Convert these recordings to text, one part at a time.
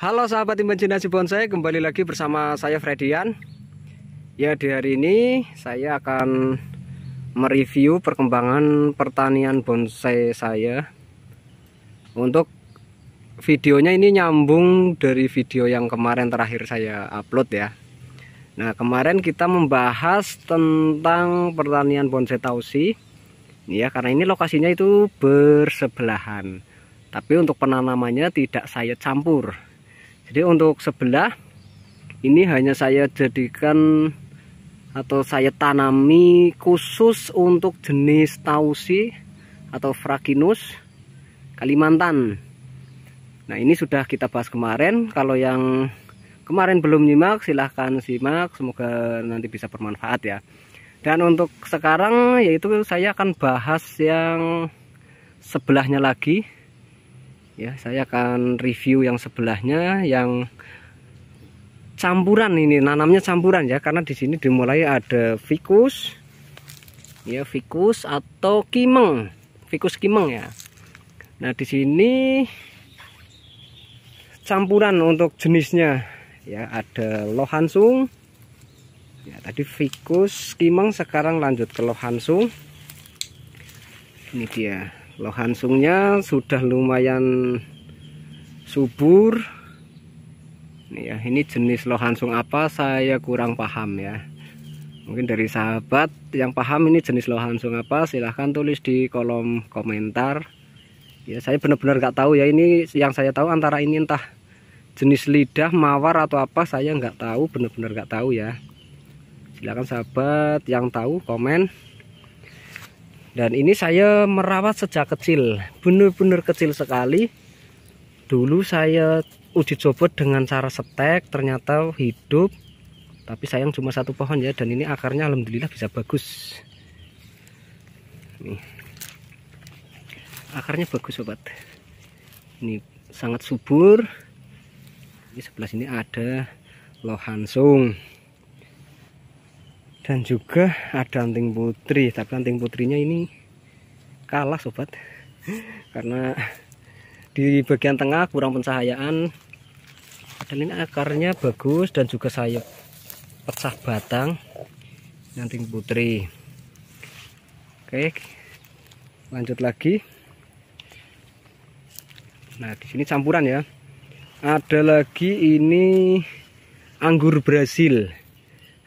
Halo sahabat imajinasi bonsai, kembali lagi bersama saya Fredian. Ya di hari ini saya akan mereview perkembangan pertanian bonsai saya. Untuk videonya ini nyambung dari video yang kemarin terakhir saya upload ya. Nah kemarin kita membahas tentang pertanian bonsai tausi. Ya karena ini lokasinya itu bersebelahan. Tapi untuk penanamannya tidak saya campur jadi untuk sebelah ini hanya saya jadikan atau saya tanami khusus untuk jenis tausi atau frakinus Kalimantan nah ini sudah kita bahas kemarin kalau yang kemarin belum nyimak silahkan simak semoga nanti bisa bermanfaat ya dan untuk sekarang yaitu saya akan bahas yang sebelahnya lagi ya saya akan review yang sebelahnya yang campuran ini nanamnya campuran ya karena di sini dimulai ada fikus ya fikus atau kimeng fikus kimeng ya nah di sini campuran untuk jenisnya ya ada lohansung ya tadi fikus kimeng sekarang lanjut ke lohansung ini dia Loh hansungnya sudah lumayan subur. Nih ya, ini jenis loh hansung apa saya kurang paham ya. Mungkin dari sahabat yang paham ini jenis loh hansung apa silahkan tulis di kolom komentar. Ya saya benar-benar nggak tahu ya ini yang saya tahu antara ini entah jenis lidah mawar atau apa saya nggak tahu benar-benar nggak tahu ya silahkan sahabat yang tahu komen dan ini saya merawat sejak kecil, benar-benar kecil sekali. Dulu saya uji coba dengan cara setek, ternyata hidup. Tapi sayang cuma satu pohon ya, dan ini akarnya alhamdulillah bisa bagus. Nih. Akarnya bagus sobat. Ini sangat subur. Di sebelah sini ada lohansung dan juga ada anting putri tapi anting putrinya ini kalah sobat karena di bagian tengah kurang pencahayaan dan ini akarnya bagus dan juga sayap pecah batang anting putri oke lanjut lagi nah di sini campuran ya ada lagi ini anggur Brasil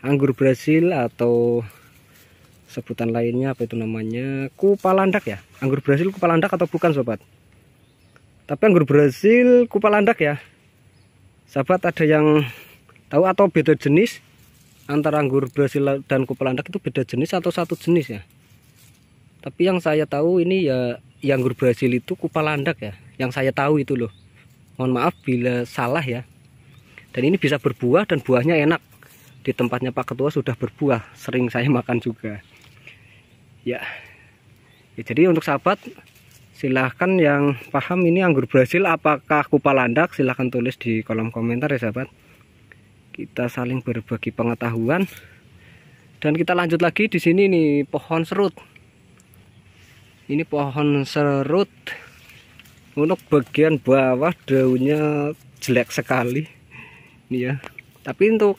anggur Brasil atau sebutan lainnya apa itu namanya kupalandak ya anggur Brasil kupalandak atau bukan sobat tapi anggur Brasil kupalandak ya sahabat ada yang tahu atau beda jenis antara anggur Brasil dan kupalandak itu beda jenis atau satu jenis ya tapi yang saya tahu ini ya yang anggur Brasil itu kupalandak ya yang saya tahu itu loh mohon maaf bila salah ya dan ini bisa berbuah dan buahnya enak di tempatnya Pak Ketua sudah berbuah sering saya makan juga ya, ya jadi untuk sahabat silahkan yang paham ini anggur Brasil apakah kupalandak silahkan tulis di kolom komentar ya sahabat kita saling berbagi pengetahuan dan kita lanjut lagi di sini nih pohon serut ini pohon serut untuk bagian bawah daunnya jelek sekali ini ya tapi untuk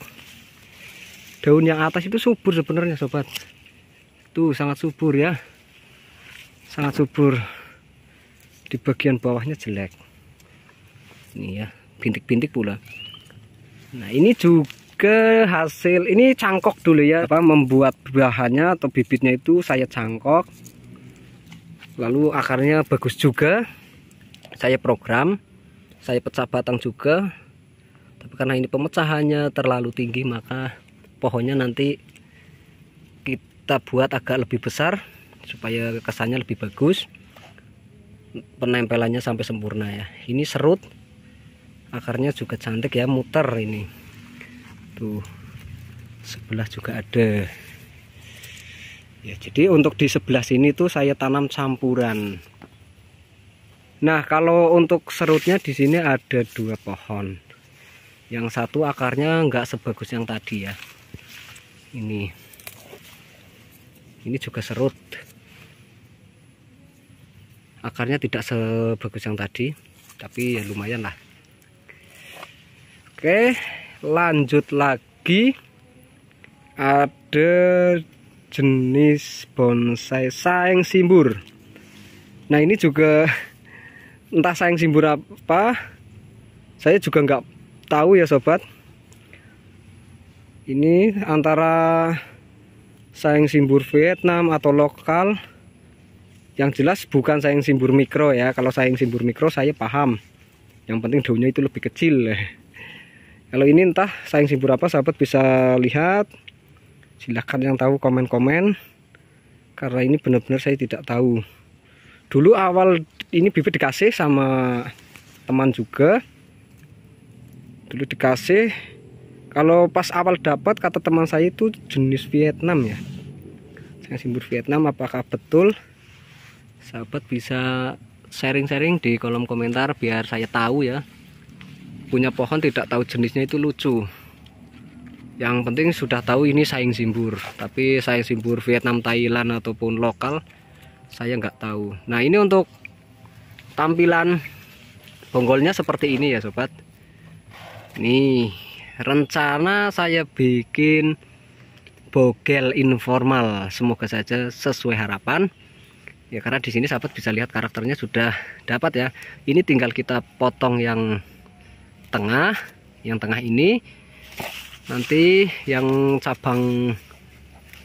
daun yang atas itu subur sebenarnya sobat tuh sangat subur ya sangat subur di bagian bawahnya jelek ini ya bintik-bintik pula nah ini juga hasil ini cangkok dulu ya apa membuat bahannya atau bibitnya itu saya cangkok lalu akarnya bagus juga saya program saya pecah batang juga tapi karena ini pemecahannya terlalu tinggi maka pohonnya nanti kita buat agak lebih besar supaya kesannya lebih bagus penempelannya sampai sempurna ya ini serut akarnya juga cantik ya muter ini tuh sebelah juga ada ya jadi untuk di sebelah sini tuh saya tanam campuran nah kalau untuk serutnya di sini ada dua pohon yang satu akarnya nggak sebagus yang tadi ya ini ini juga serut akarnya tidak sebagus yang tadi tapi ya lumayan lah oke lanjut lagi ada jenis bonsai saeng simbur nah ini juga entah saeng simbur apa saya juga nggak tahu ya sobat ini antara sayang simbur Vietnam atau lokal yang jelas bukan sayang simbur mikro ya kalau sayang simbur mikro saya paham yang penting daunnya itu lebih kecil kalau ini entah sayang simbur apa sahabat bisa lihat silahkan yang tahu komen-komen karena ini benar-benar saya tidak tahu dulu awal ini bibit dikasih sama teman juga dulu dikasih kalau pas awal dapat kata teman saya itu jenis Vietnam ya saya Simbur Vietnam apakah betul sahabat bisa sharing-sharing di kolom komentar biar saya tahu ya punya pohon tidak tahu jenisnya itu lucu yang penting sudah tahu ini saing simbur tapi saing simbur Vietnam Thailand ataupun lokal saya nggak tahu nah ini untuk tampilan bonggolnya seperti ini ya sobat nih rencana saya bikin bogel informal semoga saja sesuai harapan ya karena di sini sahabat bisa lihat karakternya sudah dapat ya ini tinggal kita potong yang tengah yang tengah ini nanti yang cabang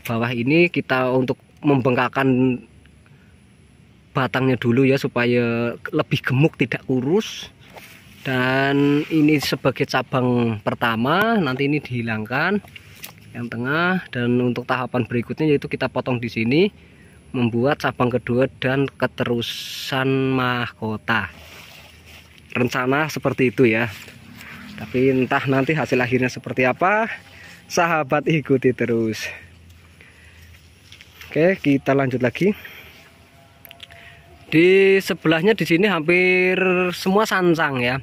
bawah ini kita untuk membengkakan batangnya dulu ya supaya lebih gemuk tidak kurus dan ini sebagai cabang pertama nanti ini dihilangkan yang tengah dan untuk tahapan berikutnya yaitu kita potong di sini membuat cabang kedua dan keterusan mahkota rencana seperti itu ya tapi entah nanti hasil akhirnya seperti apa sahabat ikuti terus oke kita lanjut lagi di sebelahnya di sini hampir semua sansang ya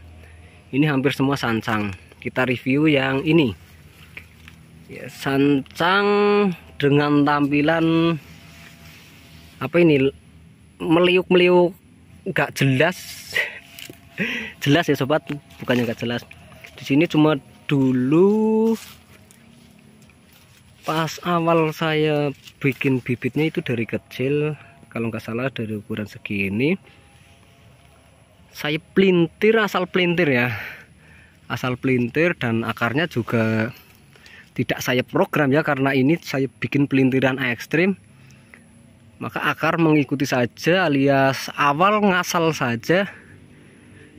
ini hampir semua sancang kita review yang ini ya, sancang dengan tampilan apa ini meliuk-meliuk gak jelas jelas ya sobat bukannya gak jelas di sini cuma dulu pas awal saya bikin bibitnya itu dari kecil kalau nggak salah dari ukuran segini saya pelintir asal pelintir ya asal pelintir dan akarnya juga tidak saya program ya karena ini saya bikin pelintiran ekstrim maka akar mengikuti saja alias awal ngasal saja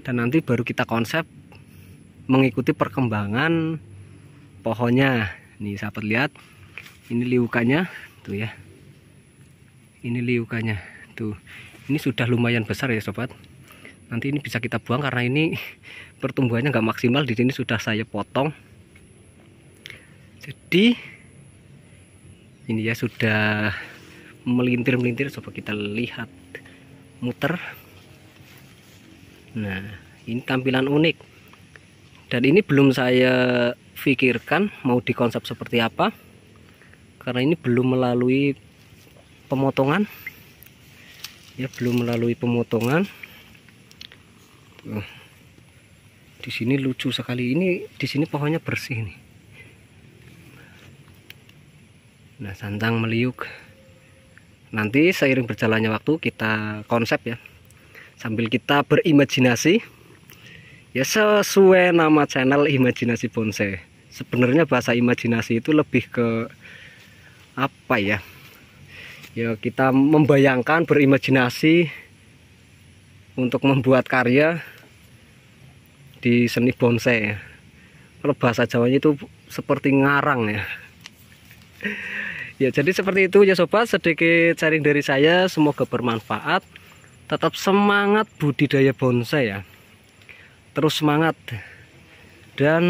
dan nanti baru kita konsep mengikuti perkembangan pohonnya nih sahabat lihat ini liukannya tuh ya ini liukannya tuh ini sudah lumayan besar ya sobat nanti ini bisa kita buang karena ini pertumbuhannya nggak maksimal di sini sudah saya potong jadi ini ya sudah melintir-melintir coba kita lihat muter nah ini tampilan unik dan ini belum saya pikirkan mau dikonsep seperti apa karena ini belum melalui pemotongan ya belum melalui pemotongan Nah, di sini lucu sekali. Ini di sini pohonnya bersih nih. Nah, santang meliuk. Nanti seiring berjalannya waktu kita konsep ya. Sambil kita berimajinasi. Ya sesuai nama channel Imajinasi Bonsai. Sebenarnya bahasa imajinasi itu lebih ke apa ya? Ya kita membayangkan berimajinasi untuk membuat karya di seni bonsai ya. kalau bahasa Jawanya itu seperti ngarang ya ya jadi seperti itu ya sobat sedikit sharing dari saya semoga bermanfaat tetap semangat budidaya bonsai ya terus semangat dan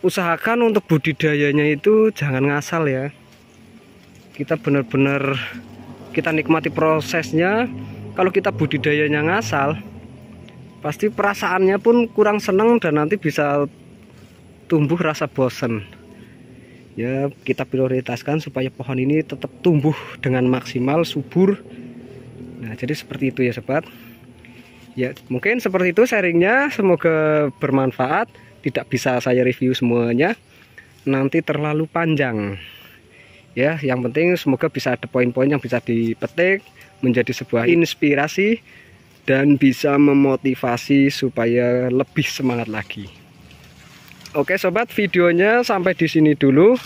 usahakan untuk budidayanya itu jangan ngasal ya kita benar-benar kita nikmati prosesnya kalau kita budidayanya ngasal pasti perasaannya pun kurang seneng dan nanti bisa tumbuh rasa bosen ya kita prioritaskan supaya pohon ini tetap tumbuh dengan maksimal subur nah jadi seperti itu ya sobat ya mungkin seperti itu sharingnya semoga bermanfaat tidak bisa saya review semuanya nanti terlalu panjang ya yang penting semoga bisa ada poin-poin yang bisa dipetik menjadi sebuah inspirasi dan bisa memotivasi supaya lebih semangat lagi. Oke sobat, videonya sampai di sini dulu.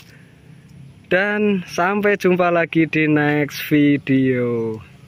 Dan sampai jumpa lagi di next video.